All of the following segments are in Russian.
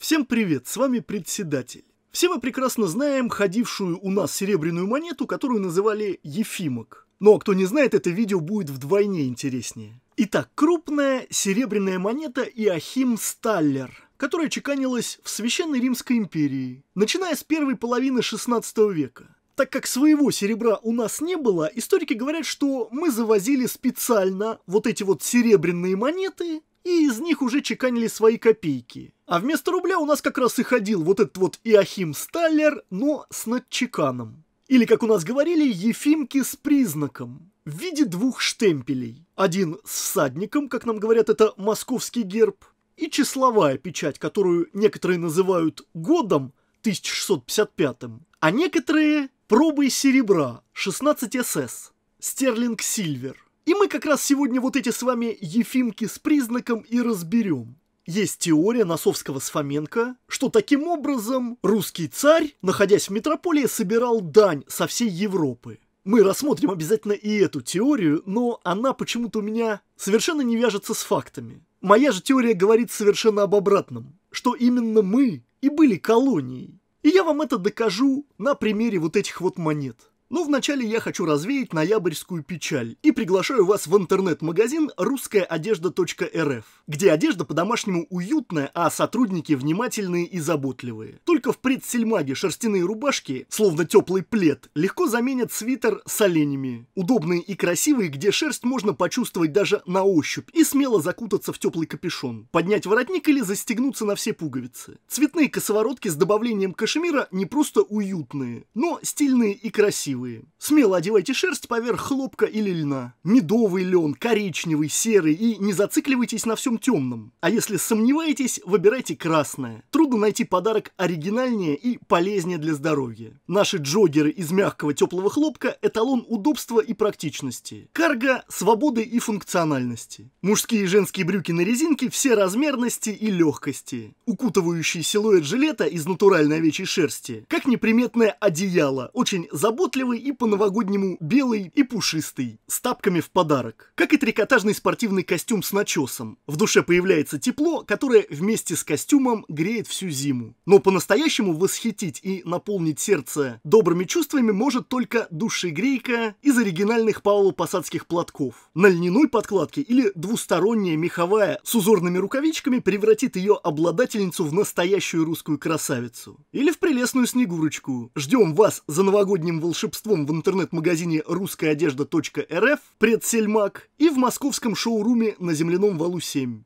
Всем привет, с вами председатель. Все мы прекрасно знаем ходившую у нас серебряную монету, которую называли Ефимок. Но ну, а кто не знает, это видео будет вдвойне интереснее. Итак, крупная серебряная монета Иохим Сталлер, которая чеканилась в Священной Римской империи, начиная с первой половины 16 века. Так как своего серебра у нас не было, историки говорят, что мы завозили специально вот эти вот серебряные монеты и из них уже чеканили свои копейки. А вместо рубля у нас как раз и ходил вот этот вот Иохим Сталлер, но с надчеканом. Или, как у нас говорили, Ефимки с признаком в виде двух штемпелей. Один с всадником, как нам говорят, это московский герб, и числовая печать, которую некоторые называют годом 1655, а некоторые пробой серебра 16 СС, стерлинг-сильвер. И мы как раз сегодня вот эти с вами ефимки с признаком и разберем. Есть теория Носовского с Фоменко, что таким образом русский царь, находясь в метрополии, собирал дань со всей Европы. Мы рассмотрим обязательно и эту теорию, но она почему-то у меня совершенно не вяжется с фактами. Моя же теория говорит совершенно об обратном, что именно мы и были колонией. И я вам это докажу на примере вот этих вот монет. Но ну, вначале я хочу развеять ноябрьскую печаль и приглашаю вас в интернет-магазин русскаяодежда.рф, где одежда по-домашнему уютная, а сотрудники внимательные и заботливые. Только в предсельмаге шерстяные рубашки, словно теплый плед, легко заменят свитер с оленями. Удобные и красивые, где шерсть можно почувствовать даже на ощупь и смело закутаться в теплый капюшон, поднять воротник или застегнуться на все пуговицы. Цветные косоворотки с добавлением кашемира не просто уютные, но стильные и красивые красивые. Смело одевайте шерсть поверх хлопка или льна. Медовый лен, коричневый, серый и не зацикливайтесь на всем темном. А если сомневаетесь, выбирайте красное. Трудно найти подарок оригинальнее и полезнее для здоровья. Наши джогеры из мягкого теплого хлопка – эталон удобства и практичности. Карго – свободы и функциональности. Мужские и женские брюки на резинке все размерности и легкости. Укутывающий силуэт жилета из натуральной овечьей шерсти, как неприметное одеяло, очень заботливо красивый и по-новогоднему белый и пушистый, с тапками в подарок. Как и трикотажный спортивный костюм с начесом. В душе появляется тепло, которое вместе с костюмом греет всю зиму. Но по-настоящему восхитить и наполнить сердце добрыми чувствами может только душегрейка из оригинальных павлопосадских платков. На льняной подкладке или двусторонняя меховая с узорными рукавичками превратит ее обладательницу в настоящую русскую красавицу. Или в прелестную снегурочку. Ждем вас за новогодним волшебством волшебством в интернет-магазине Русская русскоодежда.рф «Предсельмак» и в московском шоуруме на земляном валу 7.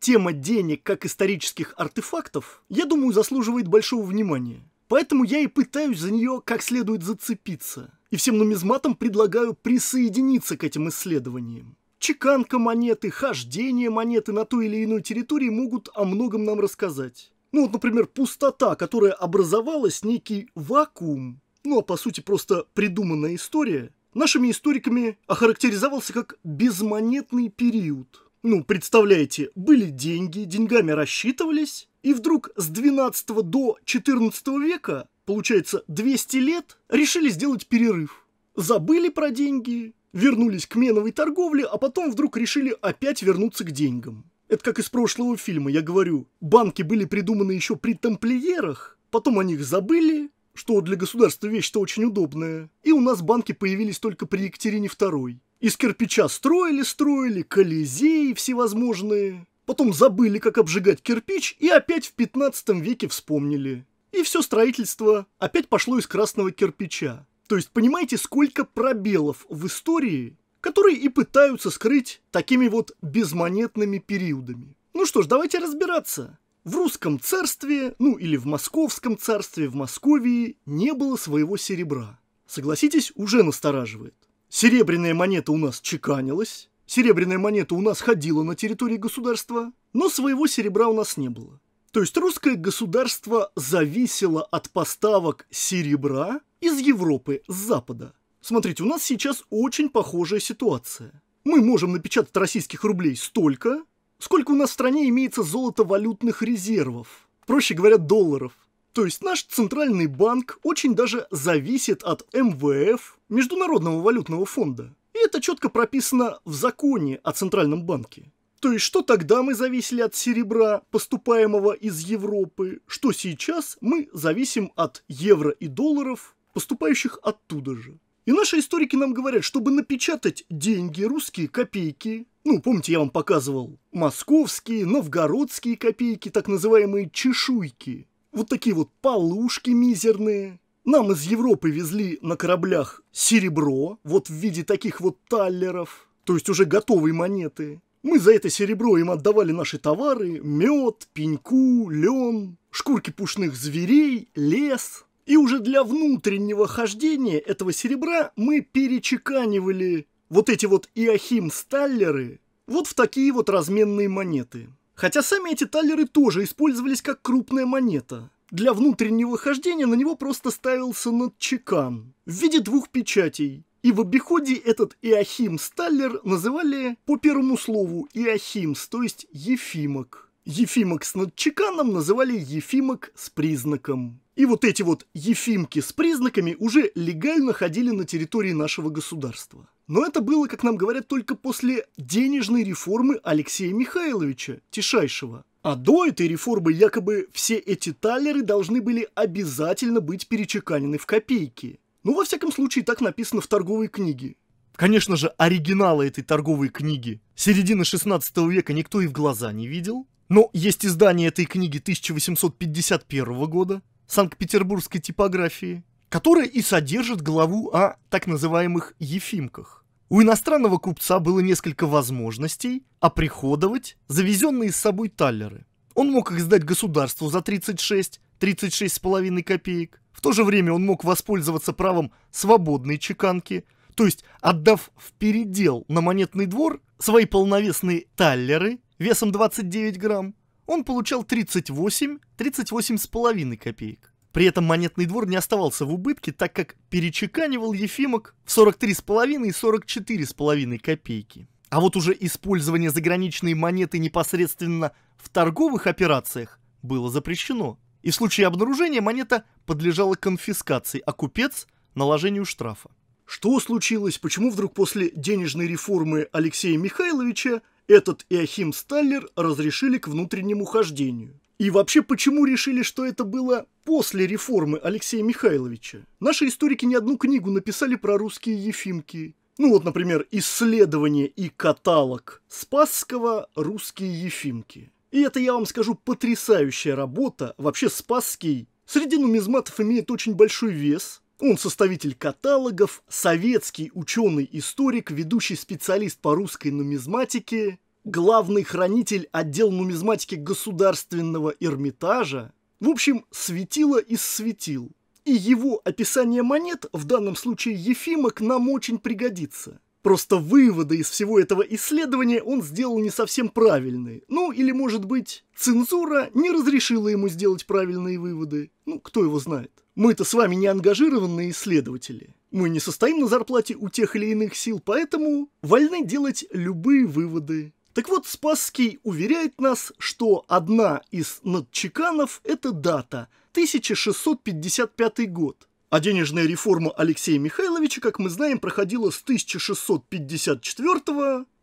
Тема денег как исторических артефактов, я думаю, заслуживает большого внимания. Поэтому я и пытаюсь за нее как следует зацепиться. И всем нумизматам предлагаю присоединиться к этим исследованиям. Чеканка монеты, хождение монеты на той или иной территории могут о многом нам рассказать. Ну вот, например, пустота, которая образовалась, некий вакуум, ну а по сути просто придуманная история, нашими историками охарактеризовался как безмонетный период. Ну, представляете, были деньги, деньгами рассчитывались, и вдруг с 12 до 14 века, получается 200 лет, решили сделать перерыв. Забыли про деньги, вернулись к меновой торговле, а потом вдруг решили опять вернуться к деньгам. Это как из прошлого фильма, я говорю. Банки были придуманы еще при тамплиерах, потом о них забыли, что для государства вещь-то очень удобная. И у нас банки появились только при Екатерине II. Из кирпича строили-строили, колизеи всевозможные. Потом забыли, как обжигать кирпич, и опять в 15 веке вспомнили. И все строительство опять пошло из красного кирпича. То есть понимаете, сколько пробелов в истории, которые и пытаются скрыть такими вот безмонетными периодами. Ну что ж, давайте разбираться. В русском царстве, ну или в московском царстве, в Московии не было своего серебра. Согласитесь, уже настораживает. Серебряная монета у нас чеканилась, серебряная монета у нас ходила на территории государства, но своего серебра у нас не было. То есть русское государство зависело от поставок серебра из Европы, с Запада. Смотрите, у нас сейчас очень похожая ситуация. Мы можем напечатать российских рублей столько, сколько у нас в стране имеется золотовалютных резервов. Проще говоря, долларов. То есть наш центральный банк очень даже зависит от МВФ, Международного валютного фонда. И это четко прописано в законе о Центральном банке. То есть, что тогда мы зависели от серебра, поступаемого из Европы, что сейчас мы зависим от евро и долларов, поступающих оттуда же. И наши историки нам говорят, чтобы напечатать деньги, русские копейки, ну, помните, я вам показывал московские, новгородские копейки, так называемые чешуйки, вот такие вот полушки мизерные, нам из Европы везли на кораблях серебро, вот в виде таких вот таллеров, то есть уже готовой монеты. Мы за это серебро им отдавали наши товары, мед, пеньку, лен, шкурки пушных зверей, лес. И уже для внутреннего хождения этого серебра мы перечеканивали вот эти вот иохим-сталлеры вот в такие вот разменные монеты. Хотя сами эти таллеры тоже использовались как крупная монета. Для внутреннего хождения на него просто ставился надчекан в виде двух печатей и в обиходе этот Иохим Сталлер называли по первому слову Иохимс, то есть Ефимок. Ефимок с надчеканом называли Ефимок с признаком. И вот эти вот Ефимки с признаками уже легально ходили на территории нашего государства. Но это было, как нам говорят, только после денежной реформы Алексея Михайловича Тишайшего. А до этой реформы якобы все эти талеры должны были обязательно быть перечеканены в копейки. Ну, во всяком случае, так написано в торговой книге. Конечно же, оригинала этой торговой книги середины 16 века никто и в глаза не видел. Но есть издание этой книги 1851 года, санкт-петербургской типографии, которое и содержит главу о так называемых «ефимках». У иностранного купца было несколько возможностей оприходовать завезенные с собой таллеры. Он мог их сдать государству за 36, 36,5 копеек. В то же время он мог воспользоваться правом свободной чеканки, то есть отдав в передел на монетный двор свои полновесные таллеры весом 29 грамм, он получал 38, 38,5 копеек. При этом монетный двор не оставался в убытке, так как перечеканивал Ефимок в 43,5 и 44,5 копейки. А вот уже использование заграничной монеты непосредственно в торговых операциях было запрещено. И в случае обнаружения монета подлежала конфискации, а купец – наложению штрафа. Что случилось, почему вдруг после денежной реформы Алексея Михайловича этот Иохим Сталлер разрешили к внутреннему хождению? И вообще, почему решили, что это было после реформы Алексея Михайловича? Наши историки не одну книгу написали про русские ефимки, ну вот, например, исследование и каталог Спасского «Русские Ефимки». И это, я вам скажу, потрясающая работа. Вообще Спасский среди нумизматов имеет очень большой вес. Он составитель каталогов, советский ученый-историк, ведущий специалист по русской нумизматике, главный хранитель отдела нумизматики Государственного Эрмитажа. В общем, светило и светил. И его описание монет, в данном случае Ефимок, нам очень пригодится. Просто выводы из всего этого исследования он сделал не совсем правильные. Ну, или, может быть, цензура не разрешила ему сделать правильные выводы. Ну, кто его знает. Мы-то с вами не ангажированные исследователи. Мы не состоим на зарплате у тех или иных сил, поэтому вольны делать любые выводы. Так вот, Спасский уверяет нас, что одна из надчеканов – это дата – 1655 год. А денежная реформа Алексея Михайловича, как мы знаем, проходила с 1654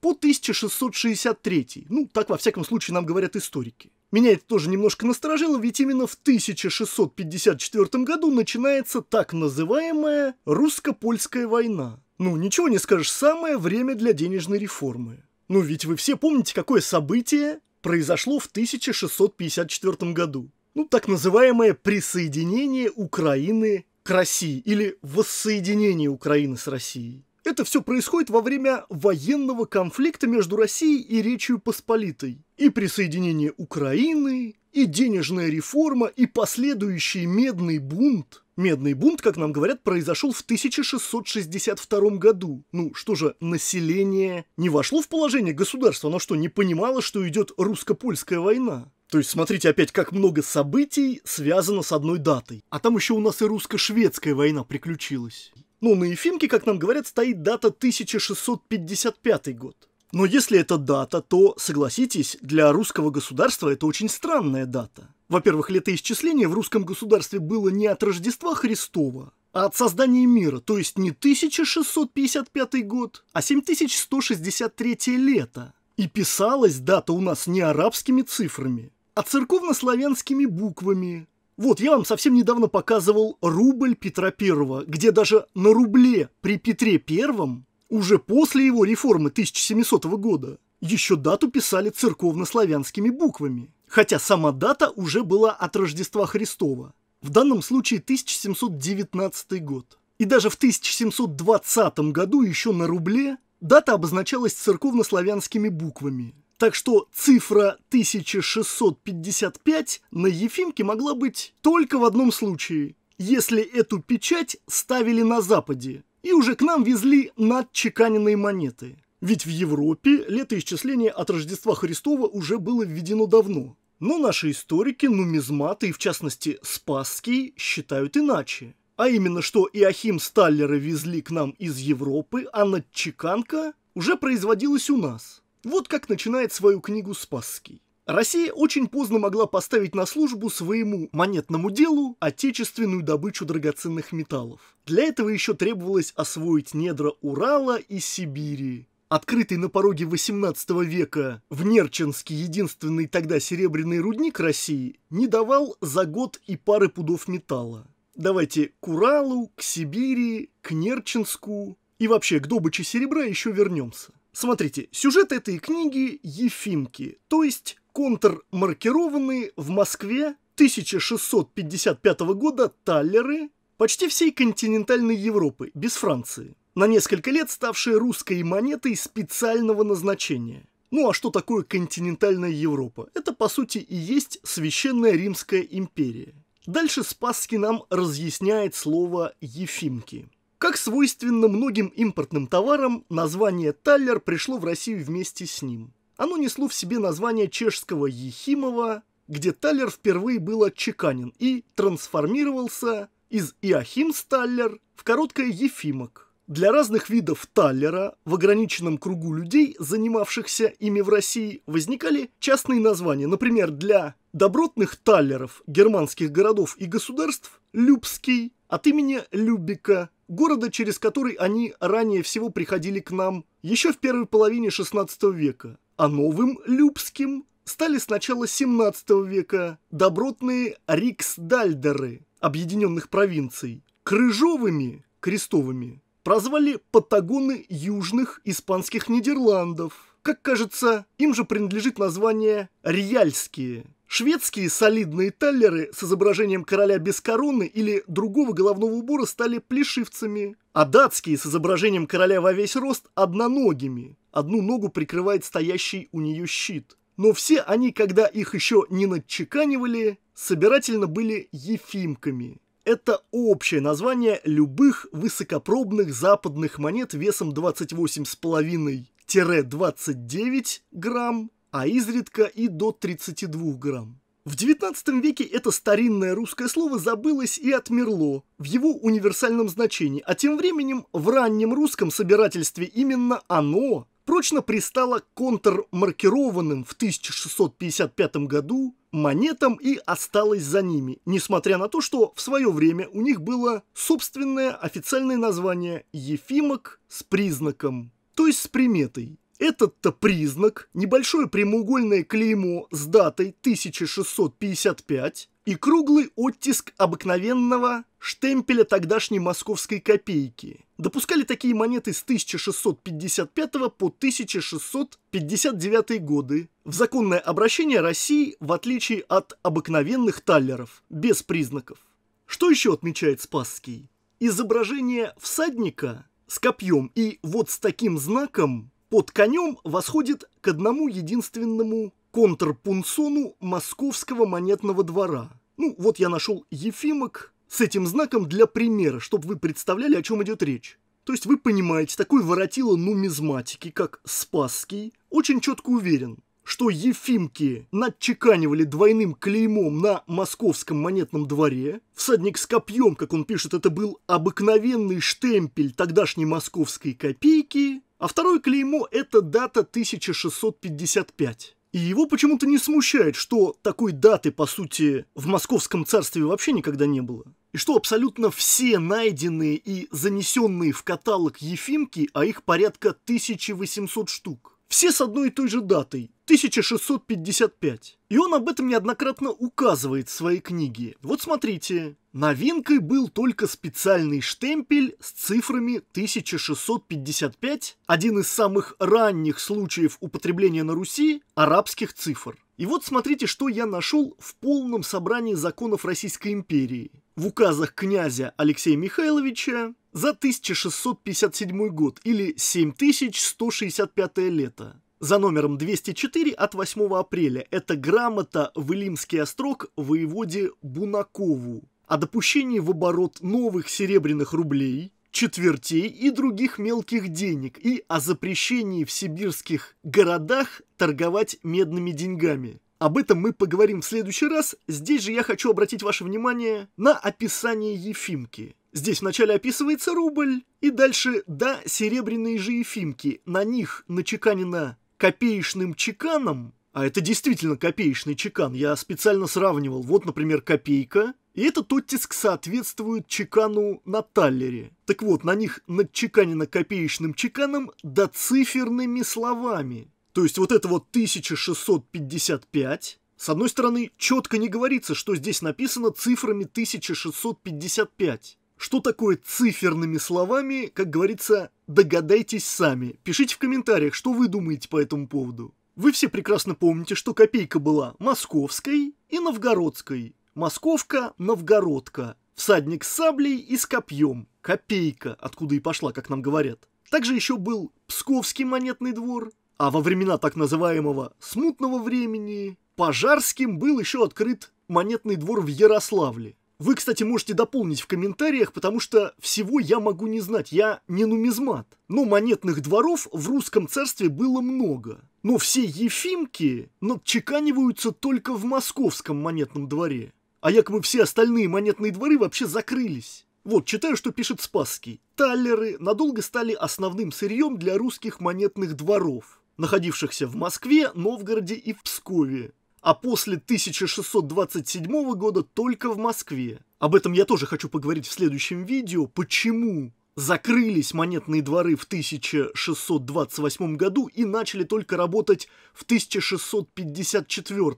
по 1663. Ну, так во всяком случае нам говорят историки. Меня это тоже немножко насторожило, ведь именно в 1654 году начинается так называемая русско-польская война. Ну, ничего не скажешь, самое время для денежной реформы. Ну ведь вы все помните, какое событие произошло в 1654 году. Ну, так называемое присоединение Украины к России или воссоединение Украины с Россией. Это все происходит во время военного конфликта между Россией и Речью Посполитой. И присоединение Украины, и денежная реформа, и последующий медный бунт. Медный бунт, как нам говорят, произошел в 1662 году. Ну, что же, население не вошло в положение государства, оно что, не понимало, что идет русско-польская война? То есть, смотрите, опять как много событий связано с одной датой. А там еще у нас и русско-шведская война приключилась. Ну, на Ефимке, как нам говорят, стоит дата 1655 год. Но если это дата, то, согласитесь, для русского государства это очень странная дата. Во-первых, летоисчисление в русском государстве было не от Рождества Христова, а от создания мира, то есть не 1655 год, а 7163 лето. И писалась дата у нас не арабскими цифрами, а церковнославянскими буквами, вот, я вам совсем недавно показывал рубль Петра Первого, где даже на рубле при Петре Первом, уже после его реформы 1700 года, еще дату писали церковно-славянскими буквами, хотя сама дата уже была от Рождества Христова, в данном случае 1719 год. И даже в 1720 году еще на рубле дата обозначалась церковно-славянскими буквами, так что цифра 1655 на Ефимке могла быть только в одном случае, если эту печать ставили на Западе и уже к нам везли надчеканенные монеты. Ведь в Европе летоисчисление от Рождества Христова уже было введено давно. Но наши историки, нумизматы и в частности Спасский считают иначе. А именно, что Иохим Сталлера везли к нам из Европы, а надчеканка уже производилась у нас – вот как начинает свою книгу Спасский. Россия очень поздно могла поставить на службу своему монетному делу отечественную добычу драгоценных металлов. Для этого еще требовалось освоить недра Урала и Сибири. Открытый на пороге 18 века в Нерчинске единственный тогда серебряный рудник России не давал за год и пары пудов металла. Давайте к Уралу, к Сибири, к Нерчинску и вообще к добыче серебра еще вернемся. Смотрите, сюжет этой книги – Ефимки, то есть контрмаркированные в Москве 1655 года таллеры почти всей континентальной Европы, без Франции, на несколько лет ставшие русской монетой специального назначения. Ну а что такое континентальная Европа? Это по сути и есть Священная Римская империя. Дальше Спасский нам разъясняет слово «ефимки». Как свойственно многим импортным товарам, название «Таллер» пришло в Россию вместе с ним. Оно несло в себе название чешского Ехимова, где Таллер впервые был отчеканен и трансформировался из Иохим Сталлер в короткое Ефимок. Для разных видов таллера в ограниченном кругу людей, занимавшихся ими в России, возникали частные названия. Например, для добротных таллеров германских городов и государств – Любский от имени Любика, города, через который они ранее всего приходили к нам, еще в первой половине XVI века, а новым Любским стали с начала XVII века добротные риксдальдеры объединенных провинций, крыжовыми, крестовыми, прозвали патагоны южных испанских Нидерландов. Как кажется, им же принадлежит название «Риальские», Шведские солидные таллеры с изображением короля без короны или другого головного убора стали плешивцами, а датские с изображением короля во весь рост одноногими. Одну ногу прикрывает стоящий у нее щит. Но все они, когда их еще не надчеканивали, собирательно были ефимками. Это общее название любых высокопробных западных монет весом 28,5-29 грамм а изредка и до 32 грамм. В XIX веке это старинное русское слово забылось и отмерло в его универсальном значении, а тем временем в раннем русском собирательстве именно оно прочно пристало к контрмаркированным в 1655 году монетам и осталось за ними, несмотря на то, что в свое время у них было собственное официальное название «Ефимок с признаком», то есть с приметой. Этот-то признак, небольшое прямоугольное клеймо с датой 1655 и круглый оттиск обыкновенного штемпеля тогдашней московской копейки. Допускали такие монеты с 1655 по 1659 годы в законное обращение России в отличие от обыкновенных таллеров, без признаков. Что еще отмечает Спасский? Изображение всадника с копьем и вот с таким знаком под конем восходит к одному единственному контрпунсону московского монетного двора. Ну, вот я нашел Ефимок с этим знаком для примера, чтобы вы представляли, о чем идет речь. То есть вы понимаете, такой воротило нумизматики, как Спасский, очень четко уверен, что Ефимки надчеканивали двойным клеймом на московском монетном дворе. Всадник с копьем, как он пишет, это был обыкновенный штемпель тогдашней московской копейки. А второе клеймо – это дата 1655. И его почему-то не смущает, что такой даты, по сути, в Московском царстве вообще никогда не было. И что абсолютно все найденные и занесенные в каталог Ефимки, а их порядка 1800 штук, все с одной и той же датой. 1655. И он об этом неоднократно указывает в своей книге. Вот смотрите, новинкой был только специальный штемпель с цифрами 1655, один из самых ранних случаев употребления на Руси арабских цифр. И вот смотрите, что я нашел в полном собрании законов Российской империи. В указах князя Алексея Михайловича за 1657 год или 7165 лето за номером 204 от 8 апреля. Это грамота в Илимский острог воеводе Бунакову о допущении в оборот новых серебряных рублей, четвертей и других мелких денег и о запрещении в сибирских городах торговать медными деньгами. Об этом мы поговорим в следующий раз. Здесь же я хочу обратить ваше внимание на описание Ефимки. Здесь вначале описывается рубль, и дальше, да, серебряные же Ефимки. На них начеканена копеечным чеканом, а это действительно копеечный чекан, я специально сравнивал, вот, например, копейка, и этот оттиск соответствует чекану на таллере. Так вот, на них над надчеканено копеечным чеканом доциферными словами. То есть вот это вот 1655, с одной стороны, четко не говорится, что здесь написано цифрами 1655. Что такое циферными словами, как говорится, Догадайтесь сами. Пишите в комментариях, что вы думаете по этому поводу. Вы все прекрасно помните, что копейка была московской и новгородской. Московка, новгородка. Всадник с саблей и с копьем. Копейка, откуда и пошла, как нам говорят. Также еще был Псковский монетный двор, а во времена так называемого «смутного времени» Пожарским был еще открыт монетный двор в Ярославле. Вы, кстати, можете дополнить в комментариях, потому что всего я могу не знать, я не нумизмат. Но монетных дворов в русском царстве было много. Но все ефимки надчеканиваются только в московском монетном дворе. А якобы все остальные монетные дворы вообще закрылись. Вот, читаю, что пишет Спасский. Таллеры надолго стали основным сырьем для русских монетных дворов, находившихся в Москве, Новгороде и Пскове а после 1627 года только в Москве. Об этом я тоже хочу поговорить в следующем видео, почему закрылись монетные дворы в 1628 году и начали только работать в 1654,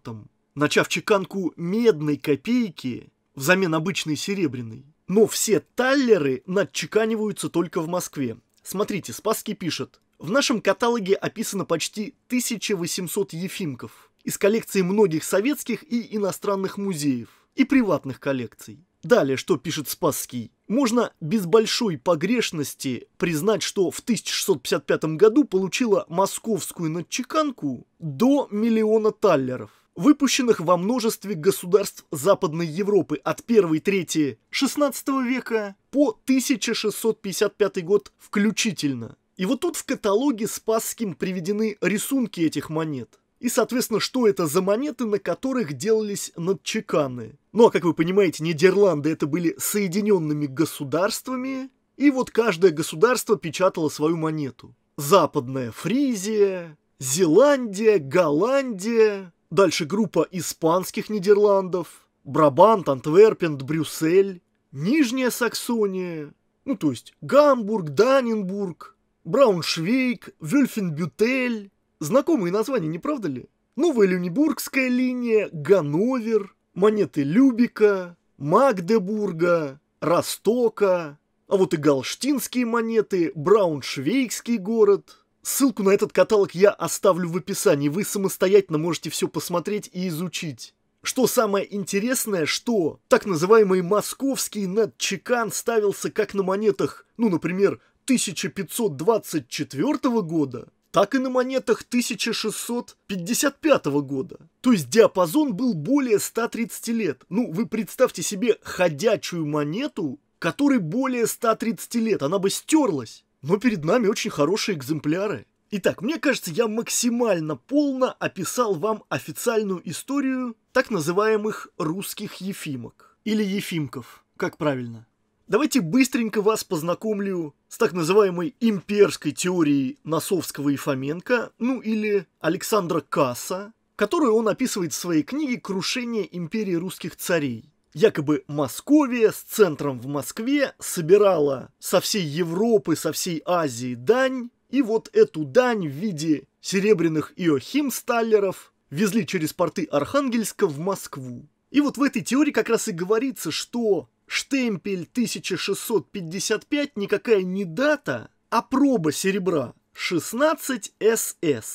начав чеканку медной копейки взамен обычной серебряной. Но все таллеры надчеканиваются только в Москве. Смотрите, Спасский пишет. В нашем каталоге описано почти 1800 ефимков из коллекций многих советских и иностранных музеев и приватных коллекций. Далее, что пишет Спасский. Можно без большой погрешности признать, что в 1655 году получила московскую надчеканку до миллиона таллеров, выпущенных во множестве государств Западной Европы от 1-3 16 века по 1655 год включительно. И вот тут в каталоге Спасским приведены рисунки этих монет. И, соответственно, что это за монеты, на которых делались надчеканы. Ну а, как вы понимаете, Нидерланды это были соединенными государствами, и вот каждое государство печатало свою монету. Западная Фризия, Зеландия, Голландия, дальше группа испанских Нидерландов, Брабант, Антверпен, Брюссель, Нижняя Саксония, ну то есть Гамбург, Даненбург, Брауншвейк, Вюльфенбютель, Знакомые названия, не правда ли? Новая Люнибургская линия, Ганновер, монеты Любика, Магдебурга, Ростока, а вот и галштинские монеты, Брауншвейгский город. Ссылку на этот каталог я оставлю в описании, вы самостоятельно можете все посмотреть и изучить. Что самое интересное, что так называемый московский надчекан ставился как на монетах, ну, например, 1524 года, так и на монетах 1655 года. То есть диапазон был более 130 лет. Ну, вы представьте себе ходячую монету, которой более 130 лет, она бы стерлась. Но перед нами очень хорошие экземпляры. Итак, мне кажется, я максимально полно описал вам официальную историю так называемых русских ефимок. Или ефимков, как правильно. Давайте быстренько вас познакомлю с так называемой имперской теорией Носовского и Фоменко, ну или Александра Касса, которую он описывает в своей книге «Крушение империи русских царей». Якобы Московия с центром в Москве собирала со всей Европы, со всей Азии дань, и вот эту дань в виде серебряных иохимсталлеров везли через порты Архангельска в Москву. И вот в этой теории как раз и говорится, что штемпель 1655 никакая не дата, а проба серебра 16СС.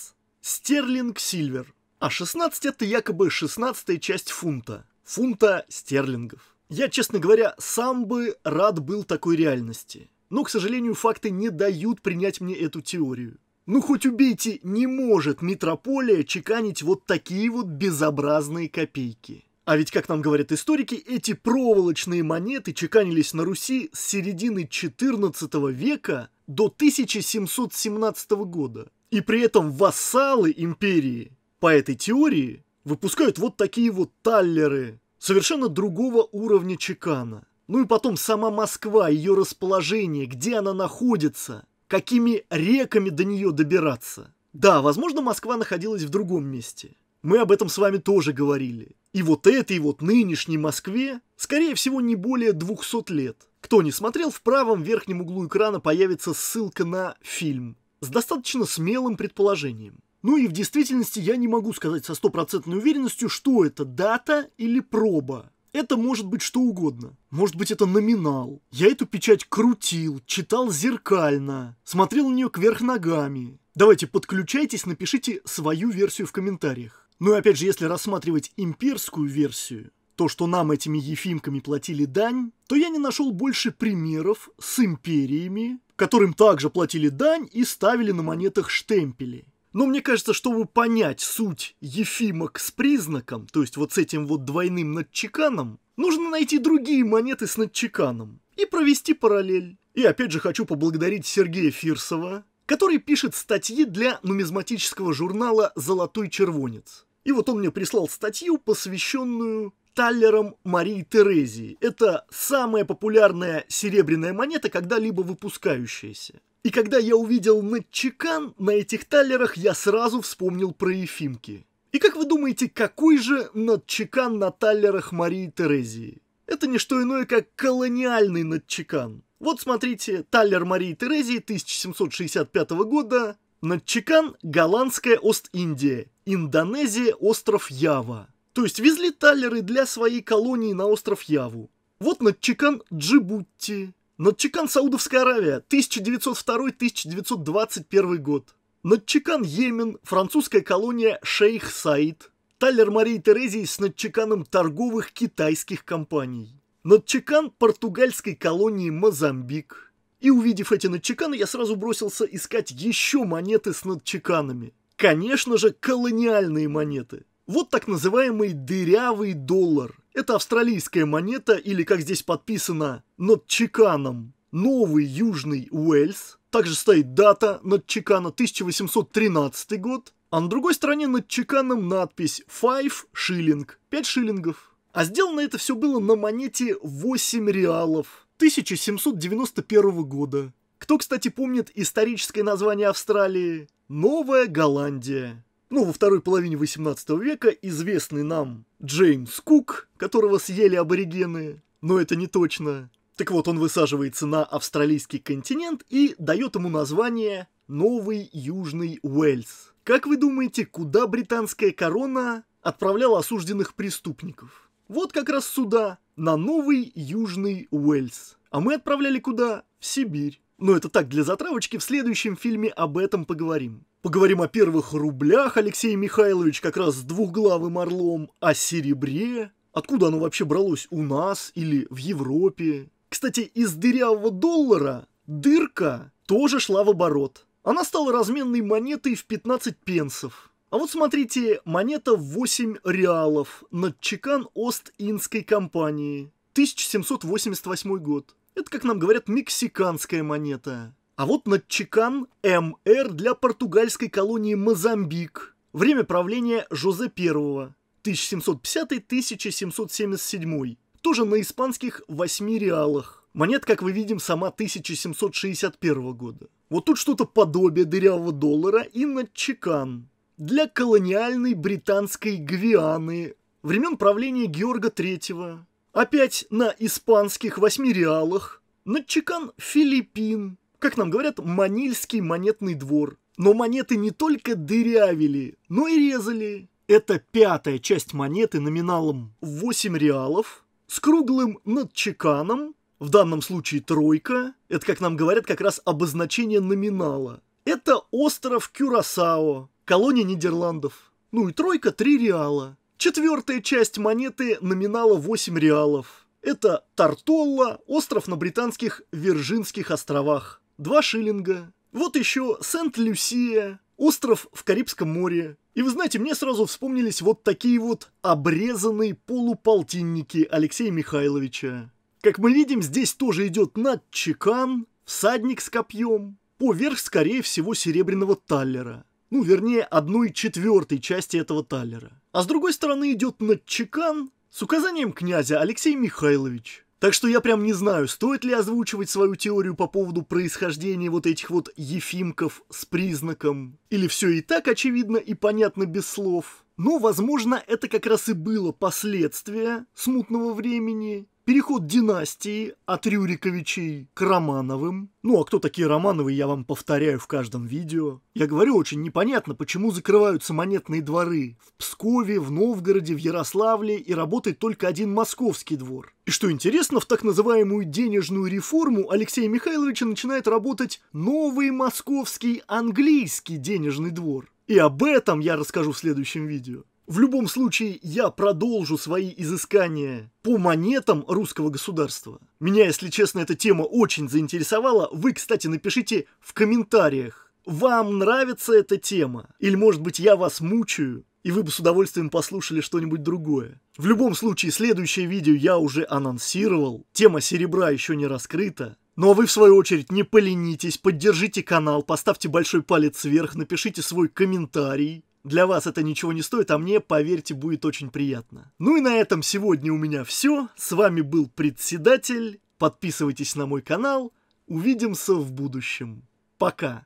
Стерлинг Сильвер. А 16 это якобы 16 часть фунта. Фунта стерлингов. Я, честно говоря, сам бы рад был такой реальности. Но, к сожалению, факты не дают принять мне эту теорию. Ну хоть убейте, не может метрополия чеканить вот такие вот безобразные копейки. А ведь, как нам говорят историки, эти проволочные монеты чеканились на Руси с середины XIV века до 1717 года. И при этом вассалы империи по этой теории выпускают вот такие вот таллеры совершенно другого уровня чекана. Ну и потом сама Москва, ее расположение, где она находится, какими реками до нее добираться. Да, возможно, Москва находилась в другом месте – мы об этом с вами тоже говорили. И вот этой вот нынешней Москве, скорее всего, не более 200 лет. Кто не смотрел, в правом верхнем углу экрана появится ссылка на фильм с достаточно смелым предположением. Ну и в действительности я не могу сказать со стопроцентной уверенностью, что это дата или проба. Это может быть что угодно. Может быть это номинал. Я эту печать крутил, читал зеркально, смотрел на нее кверх ногами. Давайте подключайтесь, напишите свою версию в комментариях. Ну и опять же, если рассматривать имперскую версию, то, что нам этими ефимками платили дань, то я не нашел больше примеров с империями, которым также платили дань и ставили на монетах штемпели. Но мне кажется, чтобы понять суть ефимок с признаком, то есть вот с этим вот двойным надчеканом, нужно найти другие монеты с надчеканом и провести параллель. И опять же хочу поблагодарить Сергея Фирсова, который пишет статьи для нумизматического журнала «Золотой червонец». И вот он мне прислал статью, посвященную таллерам Марии Терезии. Это самая популярная серебряная монета, когда-либо выпускающаяся. И когда я увидел надчекан на этих таллерах, я сразу вспомнил про Ефимки. И как вы думаете, какой же надчекан на таллерах Марии Терезии? Это не что иное, как колониальный надчекан. Вот смотрите, таллер Марии Терезии 1765 года, Надчекан – голландская Ост-Индия, Индонезия – остров Ява. То есть везли талеры для своей колонии на остров Яву. Вот Надчекан – Джибути. Надчекан – Саудовская Аравия, 1902-1921 год. Надчекан – Йемен, французская колония Шейх Саид. Талер Марии Терезии с Надчеканом торговых китайских компаний. Надчекан – португальской колонии Мозамбик. И увидев эти надчеканы, я сразу бросился искать еще монеты с надчеканами. Конечно же, колониальные монеты. Вот так называемый дырявый доллар. Это австралийская монета, или как здесь подписано, над чеканом. Новый Южный Уэльс. Также стоит дата над чекана 1813 год. А на другой стороне над чеканом надпись «Five шиллинг» – 5 шиллингов. А сделано это все было на монете 8 реалов. 1791 года. Кто, кстати, помнит историческое название Австралии? Новая Голландия. Ну, во второй половине 18 века известный нам Джеймс Кук, которого съели аборигены, но это не точно. Так вот, он высаживается на австралийский континент и дает ему название Новый Южный Уэльс. Как вы думаете, куда британская корона отправляла осужденных преступников? Вот как раз сюда, на Новый Южный Уэльс. А мы отправляли куда? В Сибирь. Но это так для затравочки, в следующем фильме об этом поговорим. Поговорим о первых рублях, Алексея Михайлович как раз с двухглавым орлом, о серебре, откуда оно вообще бралось у нас или в Европе. Кстати, из дырявого доллара дырка тоже шла в оборот. Она стала разменной монетой в 15 пенсов. А вот смотрите, монета 8 реалов над чекан Ост-Индской компании. 1788 год. Это, как нам говорят, мексиканская монета. А вот над чекан МР для португальской колонии Мозамбик. Время правления Жозе I. 1750-1777. Тоже на испанских 8 реалах. Монет, как вы видим, сама 1761 года. Вот тут что-то подобие дырявого доллара и над чекан для колониальной британской Гвианы времен правления Георга III, опять на испанских восьми реалах, на чекан Филиппин, как нам говорят, Манильский монетный двор. Но монеты не только дырявили, но и резали. Это пятая часть монеты номиналом 8 реалов с круглым надчеканом, в данном случае тройка, это, как нам говорят, как раз обозначение номинала. Это остров Кюрасао, колония Нидерландов. Ну и тройка 3 реала. Четвертая часть монеты номинала 8 реалов. Это Тартолла, остров на британских Виржинских островах. Два шиллинга. Вот еще Сент-Люсия, остров в Карибском море. И вы знаете, мне сразу вспомнились вот такие вот обрезанные полуполтинники Алексея Михайловича. Как мы видим, здесь тоже идет над чекан, всадник с копьем, поверх, скорее всего, серебряного таллера ну, вернее, одной четвертой части этого талера. А с другой стороны идет надчекан с указанием князя Алексей Михайлович. Так что я прям не знаю, стоит ли озвучивать свою теорию по поводу происхождения вот этих вот ефимков с признаком, или все и так очевидно и понятно без слов. Но, возможно, это как раз и было последствие смутного времени, переход династии от Рюриковичей к Романовым. Ну, а кто такие Романовы, я вам повторяю в каждом видео. Я говорю, очень непонятно, почему закрываются монетные дворы в Пскове, в Новгороде, в Ярославле и работает только один московский двор. И что интересно, в так называемую денежную реформу Алексея Михайловича начинает работать новый московский английский денежный двор. И об этом я расскажу в следующем видео. В любом случае, я продолжу свои изыскания по монетам русского государства. Меня, если честно, эта тема очень заинтересовала. Вы, кстати, напишите в комментариях, вам нравится эта тема? Или, может быть, я вас мучаю, и вы бы с удовольствием послушали что-нибудь другое? В любом случае, следующее видео я уже анонсировал. Тема серебра еще не раскрыта. Ну а вы, в свою очередь, не поленитесь, поддержите канал, поставьте большой палец вверх, напишите свой комментарий. Для вас это ничего не стоит, а мне, поверьте, будет очень приятно. Ну и на этом сегодня у меня все. С вами был председатель. Подписывайтесь на мой канал. Увидимся в будущем. Пока.